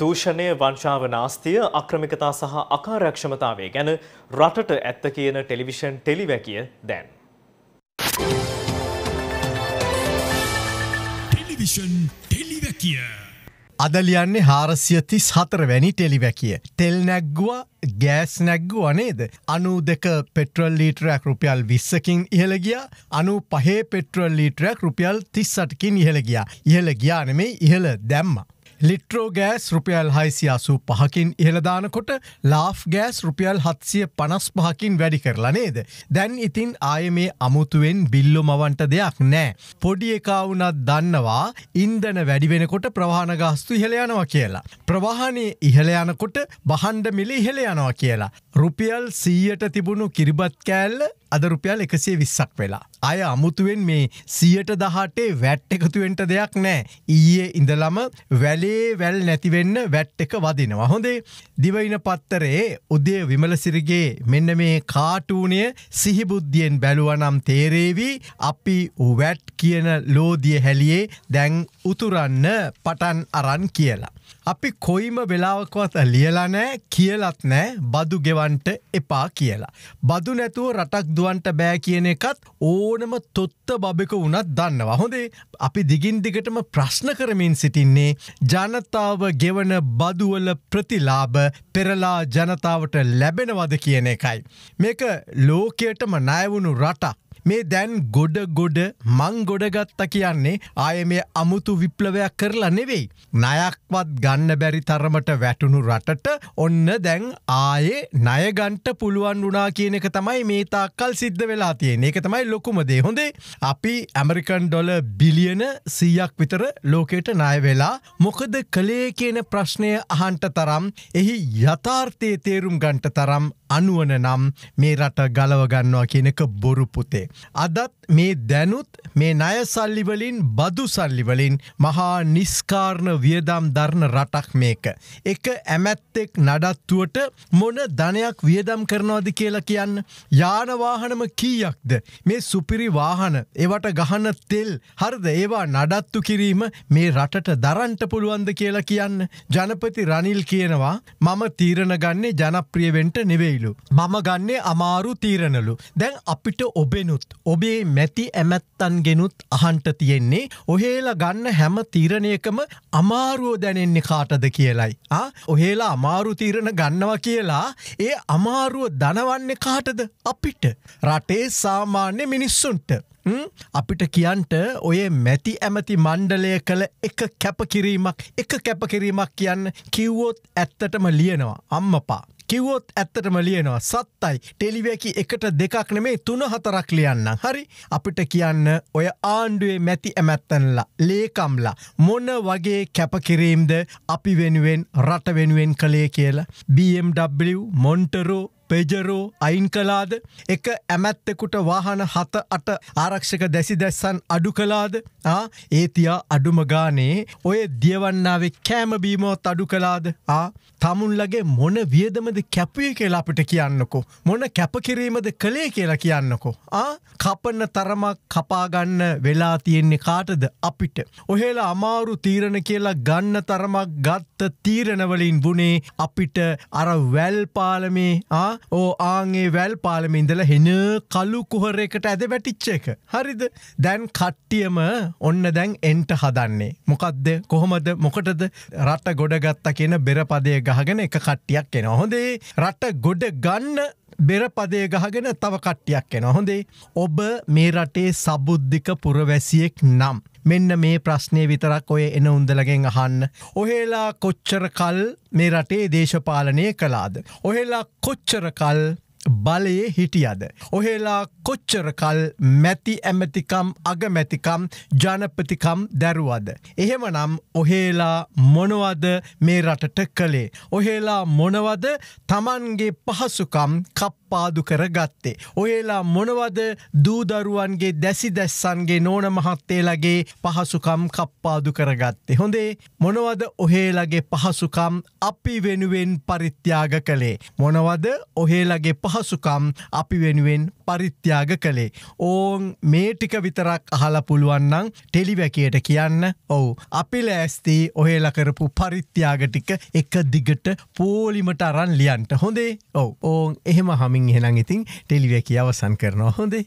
දූෂණය වංශාව නාස්තිය අක්‍රමිකතා සහ අකාරක්ෂමතාවය ගැන රටට ඇත්ත කියන ටෙලිවිෂන් ටෙලිවැකිය දැන්. ටෙලිවිෂන් ටෙලිවැකිය. අදලියන්නේ හාරසියති සතරවැනි ටෙලිවැකිය. තෙල් නැග්ගුව ගෑස් නැග්ගුව නේද. අනු දෙක පෙට්‍රල් ලීටරයක් රුපියල් විස්සකින් ඉහළගිය අනු පහේ පෙට්‍රල් ලීටරයක් රුපියල් තිස්සටකින් ඉහළගිය ඉහළ ගියානමේ ඉහළ දැම්මා. ලිට්‍රෝ ගෑස් රුපියල් හයිසි අසූ පහකින් ඉහළදානකොට ලාෆ් ගෑස් රුපියල් හත්සිය පනස් පහකින් වැඩි කරලා නේද. දැන් ඉතින් ආය මේ අමුතුවෙන් බිල්ලු මවන්ට දෙයක් නෑ. පොඩි එකවුනත් දන්නවා ඉන්දන වැඩිවෙනකොට ප්‍රවාණ ගාස්තු ඉහළයනවා කියලා. ප්‍රවාහනය ඉහළයනකොට බහන්ඩ මිලි ඉහළයනවා කියලා. රුපියල් සීයට තිබුණු කිරිබත් කෑල්ල අද රුපියල් එකසේ විස්සක් වෙලා. අය අමුතුවෙන් මේ සියට දහටේ වැට් එකතුවෙන්ට දෙයක් නෑ. ඊයේ ඉඳලම වැලේ වැල් නැතිවෙන්න වැට් එක වදිනවා. හොඳේ දිවයින පත්තරේ උදේ විමලසිරිගේ මෙන්න මේ කාටූනය සිහිබුද්ධියෙන් බැලුවනම් තේරේවී අපි වැට් කියන ලෝදිය හැලියේ දැන් උතුරන්න පටන් අරන් කියලා. අපි කොයිම වෙලාවකවත් ලියලා නෑ කියලත් නෑ බදු ගෙවන්ට එපා කියලා. බදු නැතුව රටක් දුවන්ට බෑ කියන එකත් ඕනම තොත්ත බබෙක වුණත් දන්නවා. හොඳේ අපි දිගින් දිගටම ප්‍රශ්න කරමින් සිටින්නේ ජනතාව ගෙවන බදුවල ප්‍රතිලාභ පෙරලා ජනතාවට ලැබෙනවද කියන එකයි. මේක ලෝකයටම නයවුණු රටක්. මේ දැන් ගොඩ ගොඩ මං ගොඩගත්ත කියන්නේ ආය මේ අමුතු විප්ලවයක් කරලා නෙවෙයි. නයක්වත් ගන්න බැරි තරමට වැටුණු රටට ඔන්න දැන් ආයේ නයගන්ට පුළුවන් වුනා කියන එක තමයි මේ තාක්කල් සිද්ධ වෙලා තියෙන එක තමයි ලොකුමදේ හොඳේ අපි ඇමරිකන් ඩොල බිලියන සීයක් විතර ලෝකෙට ණය වෙලා මොකද කළේ කියන ප්‍රශ්නය අහන්ට තරම් එහි යථාර්ථය තේරුම් ගන්ට තරම් අනුවන නම් මේ රට ගලවගන්නවා කියනක බොරු පුතේ. අදත් මේ දැනුත් මේ නය සල්ලිවලින් බදු සල්ලිවලින් මහා නිස්කාරණ වියදම් ධරණ රටක් මේක. එක ඇමැත්තෙක් නඩත්තුවට මොන ධනයක් වියදම් කරනවාද කියලා කියන්න. යානවාහනම කීයක්ද. මේ සුපිරි වාහන ඒවට ගහන තෙල් හරද ඒවා නඩත්තු කිරීම මේ රටට දරන්ට පුළුවන්ද කියලා කියන්න. ජනපති රනිල් කියනවා මම තීරණ ගන්නේ ජනප්‍රියවෙන්ට නෙවෙයිලු. මම ගන්නේ අමාරු තීරණලු. දැන් අපිට ඔබෙනුත්. නමුත් ඔබේ මැති ඇමැත්තන් ගෙනුත් අහන්ට තියෙන්නේ ඔහේලා ගන්න හැම තීරණයකම අමාරුවෝ දැනෙන්නේ කාටද කියලයි. ඔහේලා අමාරු තීරණ ගන්නවා කියලා ඒ අමාරුව දනවන්නේ කාටද අපිට රටේ සාමාන්‍ය මිනිස්සුන්ට. අපිට කියන්ට ඔය මැති ඇමති මණ්ඩලය කළ එක කැපකිරීමක් එක කැපකිරීමක් කියන්න කිව්වොත් ඇත්තටම ලියනවා අම්මපා. කිව්වොත් ඇත්තටම ලියනවා සත්තයි ටෙලිවැකි එකට දෙකක් නෙමේ තුන හතරක් ලියන්න හරි අපිට කියන්න ඔය ආණ්ඩුවේ මැති ඇමැත්තැන්ලා ලේකම්ලා මොන වගේ කැපකිරීම්ද අපි වෙනුවෙන් රට වෙනුවෙන් කළේ කියලා BMW මොන්ටරෝ පෙජරෝ අයින් කලාද එක ඇමැත්තෙකුට වාහන හත අට ආරක්ෂක දැසි දැස්සන් අඩු කලාද ඒතියා අඩුමගානේ ඔය දියවන්නාවේ කෑමබීමෝත් අඩු කලාද තමුන්ලගේ මොන වියදමද කැපුය කියලා අපිට කියන්නකෝ. මොන කැපකිරීමද කළේ කියලා කියන්නකෝ. කපන්න තරමක් කපාගන්න වෙලා තියෙන්නේ කාටද අපිට. ඔහෙලා අමාරු තීරණ කියලා ගන්න තරමක් ගත්ත තීරණවලින් වුණේ අපිට අර වැල් පාලමේ ආ වෙලා ඕ ආගේ වැල් පාලමින්දල හෙන කලු කුහරකට ඇද වැටිච්ච එක. හරිද දැන් කට්ටියම ඔන්න දැන් එන්ට හදන්නේ. මොකක්ද කොහොමද මොකටද රට ගොඩගත්ත කියන බෙරපදය ගහගෙන එක කට්ටියක් එෙන හොඳේ රට ගොඩ ගන්න බෙරපදය ගහගෙන තව කට්ටියක් එෙන හොඳේ ඔබ මේ රටේ සබුද්ධික පුරවැසියෙක් නම්. මෙන්න මේ ප්‍රශ්නය විතරක් ඔය එන උන්දලගෙන් අහන්න. ඔහේලා කොච්චර කල් මේ රටේ දේශපාලනය කලාද. ඔහෙලා කොච්චර කල් බලයේ හිටියද. ඔහෙලා කොච්චර කල් මැති ඇමතිකම් අගමැතිකම් ජනපතිකම් දැරුවද. එහෙමනම් ඔහේලා මොනවද මේ රටට කළේ. ඔහේලා මොනවද තමන්ගේ පහසුකම් කප්පාදු කරගත්තේ. ඔහේලා මොනවද දූදරුවන්ගේ දැසි දැස්සන්ගේ නෝන මහත්තේලගේ පහසුකම් කප්පාදු කරගත්තේ. හොඳේ මොනවද ඔහේලගේ පහසුකම් අපි වෙනුවෙන් පරිත්‍යාග කළේ. මොනවද ඔහේලගේ පහ පහසුකම් අපි වෙනුවෙන් පරිත්‍යාග කළේ. ඕන් මේ ටික විතරක් අහල පුළුවන්නං ටෙලිවැකයට කියන්න ඔවු. අපි ලෑස්තේ ඔහෙලකරපු පරිත්‍යාගටික එක දිගට පෝලිමට අරන් ලියන්ට හොඳේ ඔව ඕන් එහෙම හමින් එහෙනං ඉතින් ටෙලිවැකි අවසන් කරනවා හොඳේ.